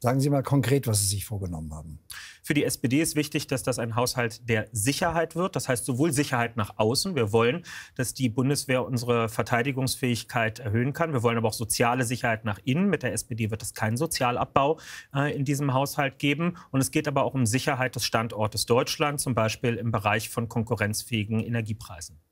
Sagen Sie mal konkret, was Sie sich vorgenommen haben. Für die SPD ist wichtig, dass das ein Haushalt der Sicherheit wird. Das heißt sowohl Sicherheit nach außen. Wir wollen, dass die Bundeswehr unsere Verteidigungsfähigkeit erhöhen kann. Wir wollen aber auch soziale Sicherheit nach innen. Mit der SPD wird es keinen Sozialabbau äh, in diesem Haushalt geben. Und es geht aber auch um Sicherheit des Standortes Deutschland, zum Beispiel im Bereich von konkurrenzfähigen Energiepreisen.